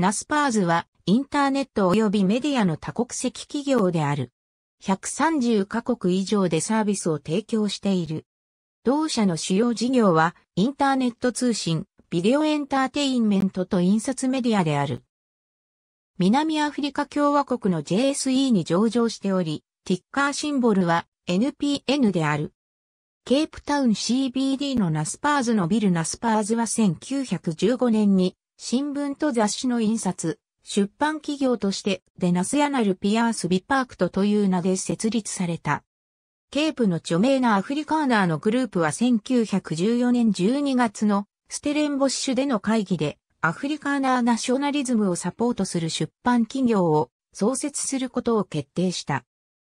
ナスパーズはインターネット及びメディアの多国籍企業である。130カ国以上でサービスを提供している。同社の主要事業はインターネット通信、ビデオエンターテインメントと印刷メディアである。南アフリカ共和国の JSE に上場しており、ティッカーシンボルは NPN である。ケープタウン CBD のナスパーズのビルナスパーズは1915年に新聞と雑誌の印刷、出版企業として、デナスヤナル・ピアース・ビパークトという名で設立された。ケープの著名なアフリカーナーのグループは1914年12月のステレンボッシュでの会議で、アフリカーナーナショナリズムをサポートする出版企業を創設することを決定した。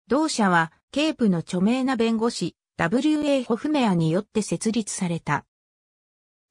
同社は、ケープの著名な弁護士、W.A. ホフメアによって設立された。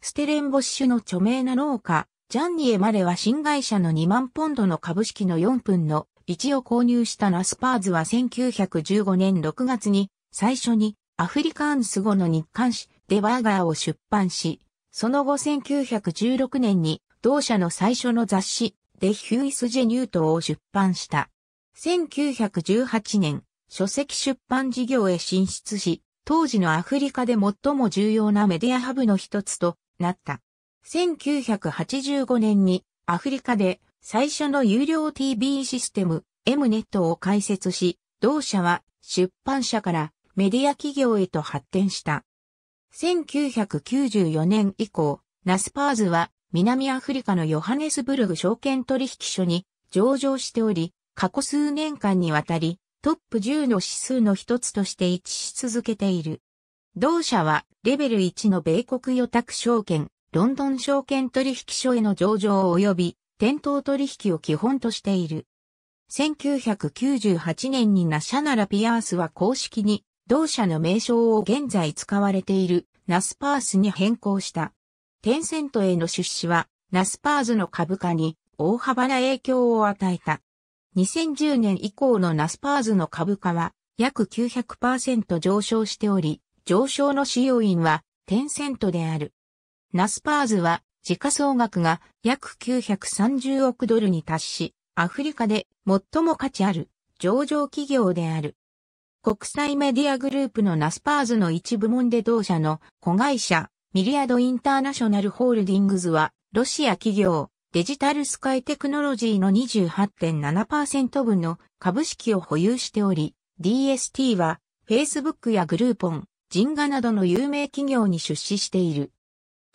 ステレンボッシュの著名な農家、ジャンニエ・マレは新会社の2万ポンドの株式の4分の1を購入したナスパーズは1915年6月に最初にアフリカンス語の日刊誌デバーガーを出版し、その後1916年に同社の最初の雑誌デヒュイス・ジェニュートを出版した。1918年、書籍出版事業へ進出し、当時のアフリカで最も重要なメディアハブの一つとなった。1985年にアフリカで最初の有料 TV システム Mnet を開設し、同社は出版社からメディア企業へと発展した。1994年以降、ナスパーズは南アフリカのヨハネスブルグ証券取引所に上場しており、過去数年間にわたりトップ10の指数の一つとして位置し続けている。同社はレベル1の米国予託証券、ロンドン証券取引所への上場及び店頭取引を基本としている。1998年にナシャナラ・ピアースは公式に同社の名称を現在使われているナスパースに変更した。テンセントへの出資はナスパーズの株価に大幅な影響を与えた。2010年以降のナスパーズの株価は約900%上昇しており、上昇の主要因はテンセントである。ナスパーズは時価総額が約930億ドルに達し、アフリカで最も価値ある上場企業である。国際メディアグループのナスパーズの一部門で同社の子会社ミリアドインターナショナルホールディングズはロシア企業デジタルスカイテクノロジーの28.7%分の株式を保有しており、DST は Facebook やグルーポン、ジンガなどの有名企業に出資している。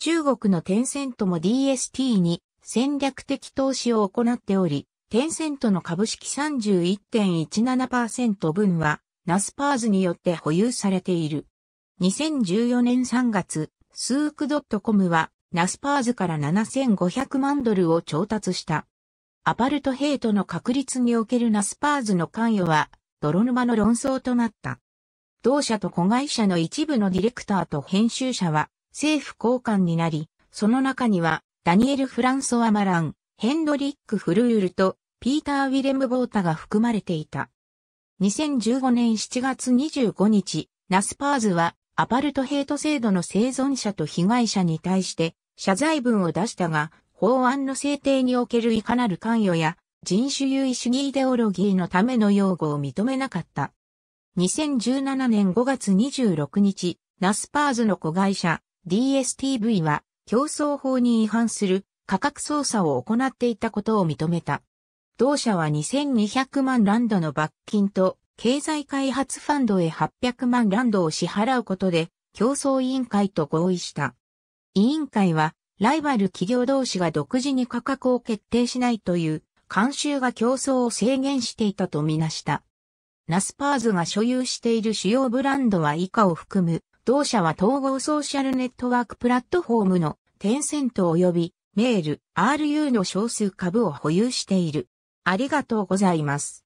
中国のテンセントも DST に戦略的投資を行っており、テンセントの株式31.17%分は、ナスパーズによって保有されている。2014年3月、スークドットコムは、ナスパーズから7500万ドルを調達した。アパルトヘイトの確立におけるナスパーズの関与は、泥沼の論争となった。同社と子会社の一部のディレクターと編集者は、政府高官になり、その中には、ダニエル・フランソワ・マラン、ヘンドリック・フルールと、ピーター・ウィレム・ボータが含まれていた。2015年7月25日、ナスパーズは、アパルトヘイト制度の生存者と被害者に対して、謝罪文を出したが、法案の制定におけるいかなる関与や、人種優位主義イデオロギーのための擁護を認めなかった。2017年5月26日、ナスパーズの子会社、DSTV は競争法に違反する価格操作を行っていたことを認めた。同社は2200万ランドの罰金と経済開発ファンドへ800万ランドを支払うことで競争委員会と合意した。委員会はライバル企業同士が独自に価格を決定しないという慣習が競争を制限していたとみなした。ナスパーズが所有している主要ブランドは以下を含む同社は統合ソーシャルネットワークプラットフォームのテンセント及びメール RU の少数株を保有している。ありがとうございます。